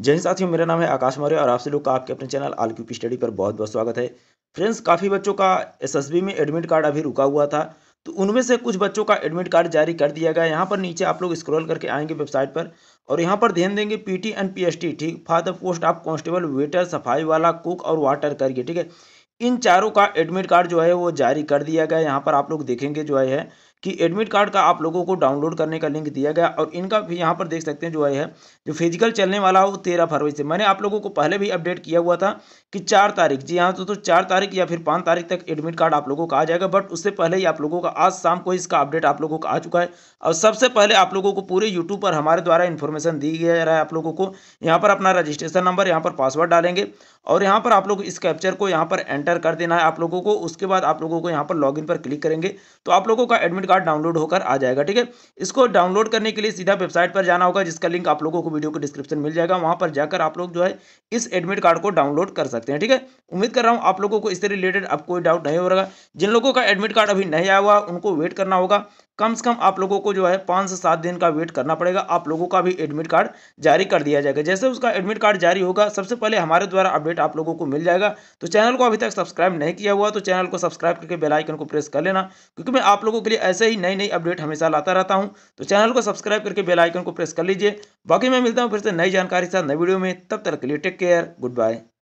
जय साथियों मेरा नाम है आकाश मौर्य और आप लोग का आपके अपने चैनल आल क्यूपी स्टडी पर बहुत बहुत स्वागत है फ्रेंड्स काफ़ी बच्चों का एसएसबी में एडमिट कार्ड अभी रुका हुआ था तो उनमें से कुछ बच्चों का एडमिट कार्ड जारी कर दिया गया यहाँ पर नीचे आप लोग स्क्रॉल करके आएंगे वेबसाइट पर और यहाँ पर ध्यान देंगे पीटी एंड टी ठीक father post of constable waiter सफाई वाला कुक और वाटर करके ठीक है इन चारों का एडमिट कार्ड जो है वो जारी कर दिया गया यहाँ पर आप लोग देखेंगे जो है कि एडमिट कार्ड का आप लोगों को डाउनलोड करने का लिंक दिया गया और इनका भी यहाँ पर देख सकते हैं जो है जो फिजिकल चलने वाला हो तेरह फरवरी से मैंने आप लोगों को पहले भी अपडेट किया हुआ था कि चार तारीख जी हाँ तो, तो चार तारीख या फिर पाँच तारीख तक एडमिट कार्ड आप लोगों का आ जाएगा बट उससे पहले ही आप लोगों का आज शाम को इसका अपडेट आप लोगों का आ चुका है और सबसे पहले आप लोगों को पूरे यूट्यूब पर हमारे द्वारा इन्फॉर्मेशन दी गया रहा है आप लोगों को यहाँ पर अपना रजिस्ट्रेशन नंबर यहाँ पर पासवर्ड डालेंगे और यहाँ पर आप लोग इस कैप्चर को यहाँ पर एंटर कर देना है आप लोगों को उसके बाद आप लोगों को यहाँ पर लॉग पर क्लिक करेंगे तो आप लोगों का एडमिट कार्ड डाउनलोड होकर आ जाएगा ठीक है इसको डाउनलोड करने के लिए सीधा वेबसाइट पर जाना होगा जिसका लिंक आप लोगों को वीडियो के डिस्क्रिप्शन मिल जाएगा वहाँ पर जाकर आप लोग जो है इस एडमिट कार्ड को डाउनलोड कर सकते हैं ठीक है उम्मीद कर रहा हूँ आप लोगों को इससे रिलेटेड अब कोई डाउट नहीं हो रहा जिन लोगों का एडमिट कार्ड अभी नहीं आया हुआ उनको वेट करना होगा कम से कम आप लोगों को जो है पाँच से सात दिन का वेट करना पड़ेगा आप लोगों का भी एडमिट कार्ड जारी कर दिया जाएगा जैसे उसका एडमिट कार्ड जारी होगा सबसे पहले हमारे द्वारा अपडेट आप लोगों को मिल जाएगा तो चैनल को अभी तक सब्सक्राइब नहीं किया हुआ तो चैनल को सब्सक्राइब करके बेलाइकन को प्रेस कर लेना क्योंकि मैं आप लोगों के लिए ऐसे ही नई नई अपडेट हमेशा लाता रहता हूँ तो चैनल को सब्सक्राइब करके बेलाइकन को प्रेस कर लीजिए बाकी मैं मिलता हूँ फिर से नई जानकारी के साथ नई वीडियो में तब तक के लिए टेक केयर गुड बाय